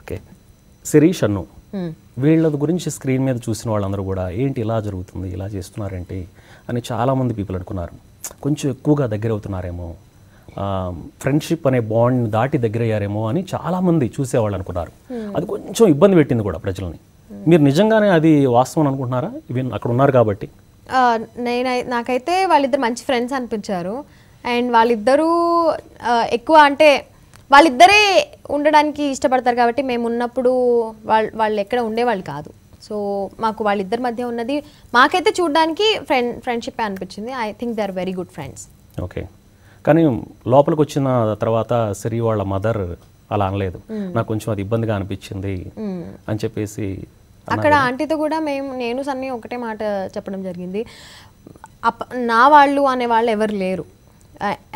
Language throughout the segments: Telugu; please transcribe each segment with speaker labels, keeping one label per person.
Speaker 1: ఓకే శిరీష్ అన్ను వీళ్ళ గురించి స్క్రీన్ మీద చూసిన వాళ్ళందరూ కూడా ఏంటి ఇలా జరుగుతుంది ఇలా చేస్తున్నారేంటి అని చాలామంది పీపుల్ అనుకున్నారు కొంచెం ఎక్కువగా దగ్గర అవుతున్నారేమో ఫ్రెండ్షిప్ అనే బాండ్ దాటి దగ్గర అయ్యారేమో అని చాలామంది చూసేవాళ్ళు అనుకున్నారు అది కొంచెం ఇబ్బంది పెట్టింది కూడా ప్రజల్ని మీరు నిజంగానే అది వాస్తవం అనుకుంటున్నారా ఇవి అక్కడ ఉన్నారు కాబట్టి
Speaker 2: నేను నాకైతే వాళ్ళిద్దరు మంచి ఫ్రెండ్స్ అనిపించారు అండ్ వాళ్ళిద్దరూ ఎక్కువ అంటే వాళ్ళిద్దరే ఉండడానికి ఇష్టపడతారు కాబట్టి మేము ఉన్నప్పుడు వాళ్ళు వాళ్ళు ఎక్కడ ఉండేవాళ్ళు కాదు సో మాకు వాళ్ళిద్దరి మధ్య ఉన్నది మాకైతే చూడడానికి ఫ్రెండ్ ఫ్రెండ్షిప్ అనిపించింది I think they are very good friends okay
Speaker 1: కానీ లోపలికి వచ్చిన తర్వాత సిరి వాళ్ళ మదర్ అలా అనలేదు నాకు కొంచెం అది ఇబ్బందిగా అనిపించింది అని చెప్పేసి అక్కడ
Speaker 2: ఆంటీతో కూడా మేము నేను సన్నీ ఒకటే మాట చెప్పడం జరిగింది అప్ నా వాళ్ళు అనే వాళ్ళు ఎవరు లేరు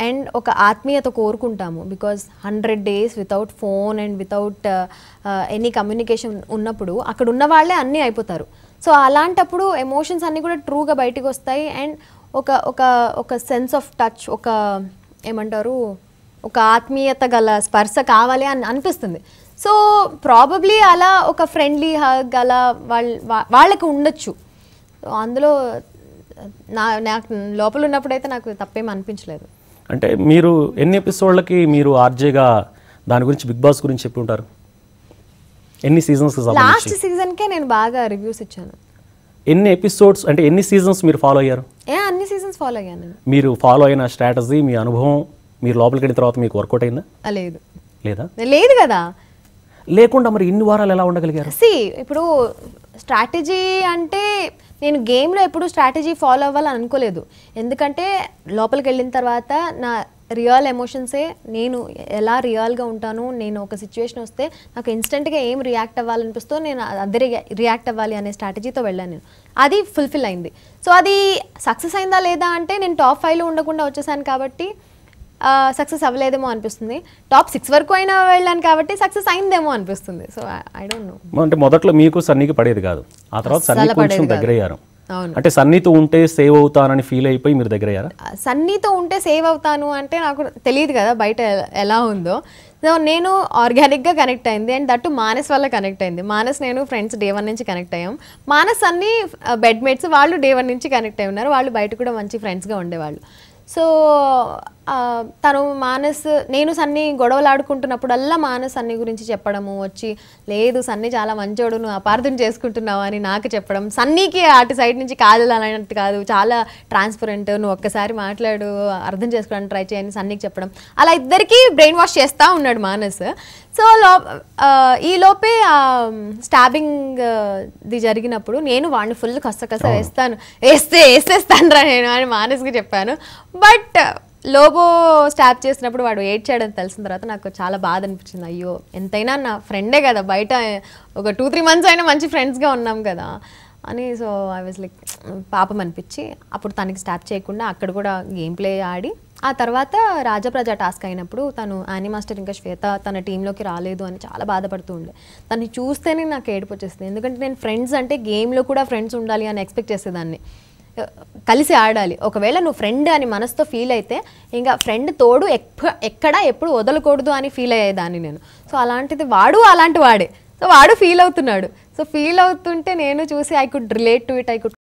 Speaker 2: అండ్ uh, ఒక ఆత్మీయత కోరుకుంటాము because hundred days without phone and without any communication ఉన్నప్పుడు అక్కడ ఉన్న వాళ్ళే అన్నీ అయిపోతారు సో అలాంటప్పుడు ఎమోషన్స్ అన్నీ కూడా ట్రూగా బయటకు వస్తాయి అండ్ ఒక ఒక ఒక సెన్స్ ఆఫ్ టచ్ ఒక ఏమంటారు ఒక ఆత్మీయత గల స్పర్శ కావాలి అని అనిపిస్తుంది సో ప్రాబబ్లీ అలా ఒక ఫ్రెండ్లీ హగ్ అలా వాళ్ళ వాళ్ళకి ఉండొచ్చు అందులో నా నాకు లోపల ఉన్నప్పుడైతే నాకు తప్పేం అనిపించలేదు
Speaker 1: అంటే మీరు ఎన్ని ఎపిసోడ్లకి మీరు ఆర్జేగా దాని గురించి బిగ్ బాస్ గురించి చెప్పి ఉంటారు ఎన్ని సీజన్స్ లాస్ట్
Speaker 2: సీజన్కే నేను బాగా రివ్యూస్ ఇచ్చాను
Speaker 1: ఎన్ని ఎపిసోడ్స్ అంటే ఎన్ని సీజన్స్ మీరు ఫాలో అయ్యారు
Speaker 2: ఏ అన్ని సీజన్స్ ఫాలో అయ్యాను
Speaker 1: మీరు ఫాలో అయిన స్ట్రాటజీ మీ అనుభవం మీరు లోపలికి వెళ్ళిన తర్వాత మీకు వర్కౌట్ అయిందా లేదు లేదా లేదు కదా లేకుండా మరి ఇన్ని వారాలు ఎలా ఉండగలిగారు
Speaker 2: సి ఇప్పుడు స్ట్రాటజీ అంటే నేను గేమ్లో ఎప్పుడు స్ట్రాటజీ ఫాలో అవ్వాలని అనుకోలేదు ఎందుకంటే లోపలికి వెళ్ళిన తర్వాత నా రియల్ ఎమోషన్సే నేను ఎలా రియల్గా ఉంటాను నేను ఒక సిచ్యువేషన్ వస్తే నాకు ఇన్స్టెంట్గా ఏం రియాక్ట్ అవ్వాలనిపిస్తో నేను అదే రియాక్ట్ అవ్వాలి అనే స్ట్రాటజీతో వెళ్ళాను నేను అది ఫుల్ఫిల్ అయింది సో అది సక్సెస్ అయిందా లేదా అంటే నేను టాప్ ఫైవ్లో ఉండకుండా వచ్చేసాను కాబట్టి సక్సెస్ అవ్వలేదేమో అనిపిస్తుంది టాప్ సిక్స్ వరకు అయినా వెళ్ళాను కాబట్టి సక్సెస్ అయిందేమో అనిపిస్తుంది సో ఐ డోంట్
Speaker 1: నో అంటే మొదట్లో మీకు సన్నీకి పడేది కాదు ఆ తర్వాత సన్నీ కొంచెం దగ్గర అయ్యారు అంటే సన్నీతో ఉంటే సేవ్ అవుతానని ఫీల్ అయిపోయి మీరు దగ్గర అయ్యారా
Speaker 2: సన్నీతో ఉంటే సేవ్ అవుతాను అంటే నాకు తెలియదు కదా బయట ఎలా ఉందో సో నేను ఆర్గానిక్గా కనెక్ట్ అయింది అండ్ దట్టు మానస్ వల్ల కనెక్ట్ అయింది మానస్ నేను ఫ్రెండ్స్ డే వన్ నుంచి కనెక్ట్ అయ్యాం మానస్ అన్ని బెడ్మేట్స్ వాళ్ళు డే వన్ నుంచి కనెక్ట్ అయి ఉన్నారు వాళ్ళు బయట కూడా మంచి ఫ్రెండ్స్గా ఉండేవాళ్ళు సో తను మానస్ నేను సన్ని గొడవలాడుకుంటున్నప్పుడల్లా మానస్ అన్ని గురించి చెప్పడము వచ్చి లేదు సన్ని చాలా మంచోడు నువ్వు అపార్థం చేసుకుంటున్నావు అని నాకు చెప్పడం సన్నీకి అటు సైడ్ నుంచి కాదు అలాంటి కాదు చాలా ట్రాన్స్పరెంట్ నువ్వు ఒక్కసారి మాట్లాడు అర్థం చేసుకోవడానికి ట్రై చేయని సన్నీకి చెప్పడం అలా ఇద్దరికీ బ్రెయిన్ వాష్ చేస్తూ ఉన్నాడు మానస్ సో లో ఈ లోపే స్టాబింగ్ ది జరిగినప్పుడు నేను వాడిని ఫుల్ కసకస వేస్తాను వేస్తే వేసేస్తాను రా నేను అని మానస్కి చెప్పాను బట్ లోబో స్టాప్ చేసినప్పుడు వాడు ఏడ్చాడని తెలిసిన తర్వాత నాకు చాలా బాధ అనిపించింది అయ్యో ఎంతైనా నా ఫ్రెండే కదా బయట ఒక టూ త్రీ మంత్స్ అయినా మంచి ఫ్రెండ్స్గా ఉన్నాం కదా అని సో ఐ వాజ్ లైక్ పాపం అనిపించి అప్పుడు తనకి స్టాప్ చేయకుండా అక్కడ కూడా గేమ్ ప్లే ఆడి ఆ తర్వాత రాజప్రజా టాస్క్ అయినప్పుడు తను యానీ మాస్టర్ ఇంకా శ్వేత తన టీంలోకి రాలేదు అని చాలా బాధపడుతూ ఉండే తను చూస్తేనే నాకు ఏడుపు వచ్చేస్తుంది ఎందుకంటే నేను ఫ్రెండ్స్ అంటే గేమ్లో కూడా ఫ్రెండ్స్ ఉండాలి అని ఎక్స్పెక్ట్ చేసేదాన్ని కలిసి ఆడాలి ఒకవేళ నువ్వు ఫ్రెండ్ అని మనసుతో ఫీల్ అయితే ఇంకా ఫ్రెండ్ తోడు ఎక్కడ ఎప్పుడు వదలకూడదు అని ఫీల్ అయ్యేదాన్ని నేను సో అలాంటిది వాడు అలాంటి వాడే సో వాడు ఫీల్ అవుతున్నాడు సో ఫీల్ అవుతుంటే నేను చూసి I could relate to it I could